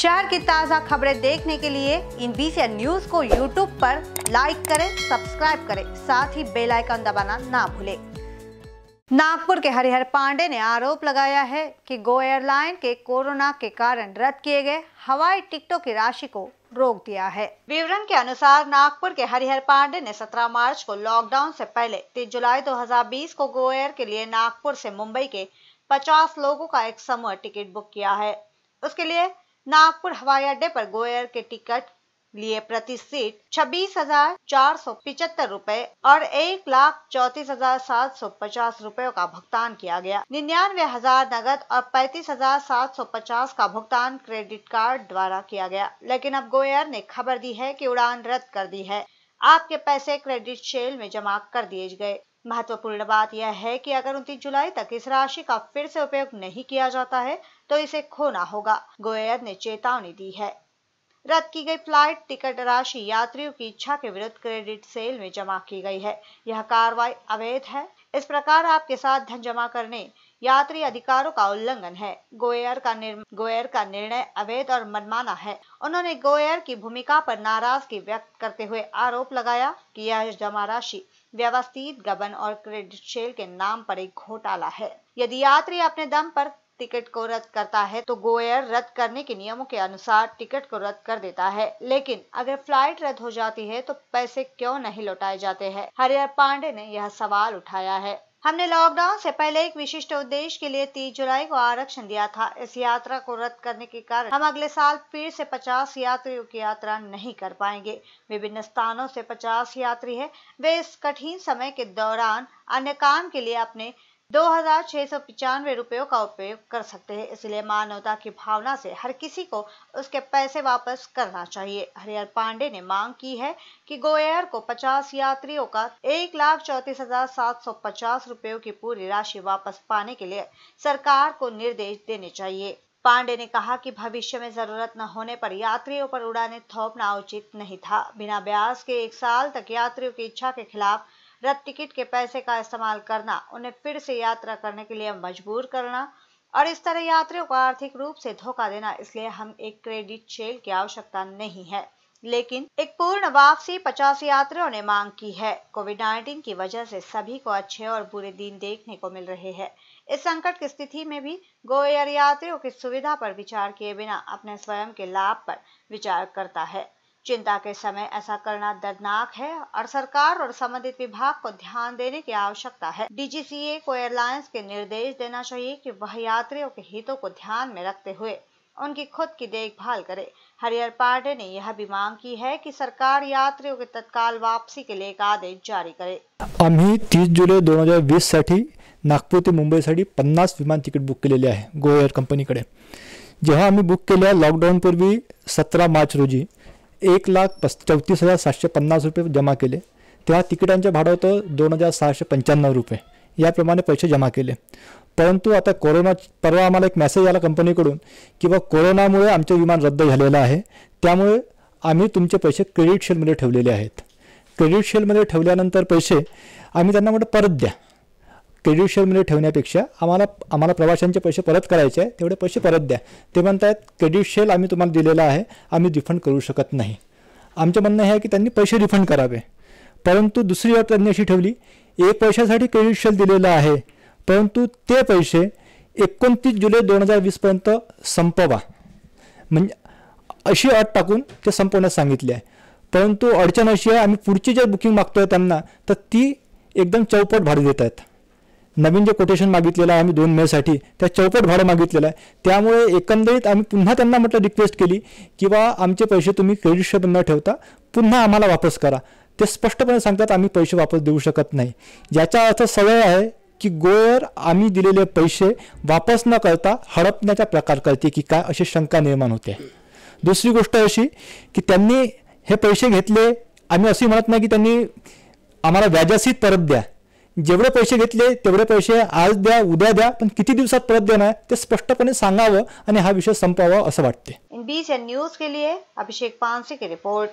शहर की ताज़ा खबरें देखने के लिए इन बीसी न्यूज को यूट्यूब पर लाइक करें सब्सक्राइब करें साथ ही बेल आइकन दबाना ना भूलें नागपुर के हरिहर पांडे ने आरोप लगाया है कि गो एयरलाइन के कोरोना के कारण रद्द किए गए हवाई टिकटों की राशि को रोक दिया है विवरण के अनुसार नागपुर के हरिहर पांडे ने 17 मार्च को लॉकडाउन से पहले तीस जुलाई 2020 को गो एयर के लिए नागपुर से मुंबई के 50 लोगों का एक समूह टिकट बुक किया है उसके लिए नागपुर हवाई अड्डे पर गोयर के टिकट लिए प्रति सीट छब्बीस हजार चार सौ पिचहत्तर रूपए और एक लाख चौतीस हजार सात सौ पचास रूपए का भुगतान किया गया निन्यानवे हजार नगद और पैतीस हजार सात सौ पचास का भुगतान क्रेडिट कार्ड द्वारा किया गया लेकिन अब गोयर ने खबर दी है कि उड़ान रद्द कर दी है आपके पैसे क्रेडिट शेल में जमा कर दिए गए महत्वपूर्ण बात यह है कि अगर उनतीस जुलाई तक इस राशि का फिर से उपयोग नहीं किया जाता है तो इसे खोना होगा गोयल ने चेतावनी दी है रद्द की गई फ्लाइट टिकट राशि यात्रियों की इच्छा के विरुद्ध क्रेडिट सेल में जमा की गई है यह कार्रवाई अवैध है इस प्रकार आपके साथ धन जमा करने यात्री अधिकारों का उल्लंघन है गोयर का गोयर का निर्णय अवैध और मनमाना है उन्होंने गोयर की भूमिका पर नाराजगी व्यक्त करते हुए आरोप लगाया कि यह जमा राशि व्यवस्थित गबन और क्रेडिट शेल के नाम पर एक घोटाला है यदि यात्री अपने दम पर टिकट को रद्द करता है तो गोयर रद्द करने के नियमों के अनुसार टिकट को रद्द कर देता है लेकिन अगर फ्लाइट रद्द हो जाती है तो पैसे क्यों नहीं लौटाए जाते हैं हरिहर पांडे ने यह सवाल उठाया है हमने लॉकडाउन से पहले एक विशिष्ट उद्देश्य के लिए 30 जुलाई को आरक्षण दिया था इस यात्रा को रद्द करने के कारण हम अगले साल फिर से 50 यात्रियों की यात्रा नहीं कर पाएंगे विभिन्न स्थानों से 50 यात्री है वे इस कठिन समय के दौरान अन्य काम के लिए अपने दो हजार छह सौ रुपयों का उपयोग कर सकते हैं इसलिए मानवता की भावना से हर किसी को उसके पैसे वापस करना चाहिए हरिहर पांडे ने मांग की है कि गोएयर को 50 यात्रियों का एक लाख चौंतीस हजार सात सौ पचास रुपयों की पूरी राशि वापस पाने के लिए सरकार को निर्देश देने चाहिए पांडे ने कहा कि भविष्य में जरूरत न होने पर यात्रियों पर उड़ाने थोपना उचित नहीं था बिना ब्याज के एक साल तक यात्रियों की इच्छा के खिलाफ रथ टिकट के पैसे का इस्तेमाल करना उन्हें फिर से यात्रा करने के लिए मजबूर करना और इस तरह यात्रियों को आर्थिक रूप से धोखा देना इसलिए हम एक क्रेडिट शेल की आवश्यकता नहीं है लेकिन एक पूर्ण वापसी पचास यात्रियों ने मांग की है कोविड नाइन्टीन की वजह से सभी को अच्छे और बुरे दिन देखने को मिल रहे हैं इस संकट की स्थिति में भी गो एयर यात्रियों की सुविधा पर विचार किए बिना अपने स्वयं के लाभ पर विचार करता है चिंता के समय ऐसा करना दर्दनाक है और सरकार और संबंधित विभाग को ध्यान देने की आवश्यकता है डीजीसीए को एयरलाइंस के निर्देश देना चाहिए कि वह यात्रियों के हितों को ध्यान में रखते हुए उनकी खुद की देखभाल करे हरियर पांडे ने यह भी मांग की है कि सरकार यात्रियों के तत्काल वापसी के लिए एक आदेश जारी करे आम्ही तीस जुलाई दोन हजार वीस साठी नागपुर मुंबई सा पन्नास विमान तिकट बुक के लिए गो कंपनी कड़े जेव्हा आम्ही बुक लॉकडाउन पूर्वी सत्रह मार्च रोजी एक लाख पस् चौतीस हजार सातशे पन्नास रुपये जमा केले तेव्हा तिकिटांचे भाडं होतं दोन हजार सहाशे पंच्याण्णव रुपये याप्रमाणे पैसे जमा केले परंतु आता कोरोना परवा आम्हाला एक मेसेज आला कंपनीकडून की बा कोरोनामुळे आमचे विमान रद्द झालेलं आहे त्यामुळे आम्ही तुमचे पैसे क्रेडिट शेलमध्ये ठेवलेले आहेत क्रेडिट शेलमध्ये ठेवल्यानंतर पैसे आम्ही त्यांना म्हटलं परत द्या क्रेडिट क्रेडिशियलमध्ये ठेवण्यापेक्षा आम्हाला आम्हाला प्रवाशांचे पैसे परत करायचे आहे तेवढे पैसे परत द्या ते म्हणतात शेल आम्ही तुम्हाला दिलेला आहे आम्ही रिफंड करू शकत नाही आमचं म्हणणं हे आहे की त्यांनी पैसे रिफंड करावे परंतु दुसरी अट त्यांनी अशी ठेवली एक पैशासाठी क्रेडिशियल दिलेलं आहे परंतु ते पैसे एकोणतीस जुलै दोन हजार वीसपर्यंत संपवा म्हणजे अशी अट टाकून ते संपवण्यास सांगितले आहे परंतु अडचण अशी आहे आम्ही पुढची जे बुकिंग मागतो आहे त्यांना तर ती एकदम चौपट भाड़ी देत आहेत नवीन जे कोटेशन मागितलेलं आहे आम्ही दोन मेसाठी त्या चौपट भाडं मागितलेलं आहे त्यामुळे एकंदरीत आम्ही पुन्हा त्यांना म्हटलं रिक्वेस्ट केली की बा आमचे पैसे तुम्ही क्रेडिटशेबल न ठेवता पुन्हा आम्हाला वापस करा ते स्पष्टपणे सांगतात आम्ही पैसे वापस देऊ शकत नाही याचा अर्थ सवय आहे की गोयर आम्ही दिलेले पैसे वापस न करता हडपण्याचा प्रकार करते की काय अशी शंका निर्माण होते दुसरी गोष्ट अशी की त्यांनी हे पैसे घेतले आम्ही असे म्हणत नाही की त्यांनी आम्हाला व्याजासहित परत द्या जेवढे पैसे घेतले पैसे आज दया उद्या दया पण किती दिवसात परत देणार ते स्पष्टपणे सांगावं आणि हा विषय संपावा न्यूज के लिए अभिषेक पानसे की रिपोर्ट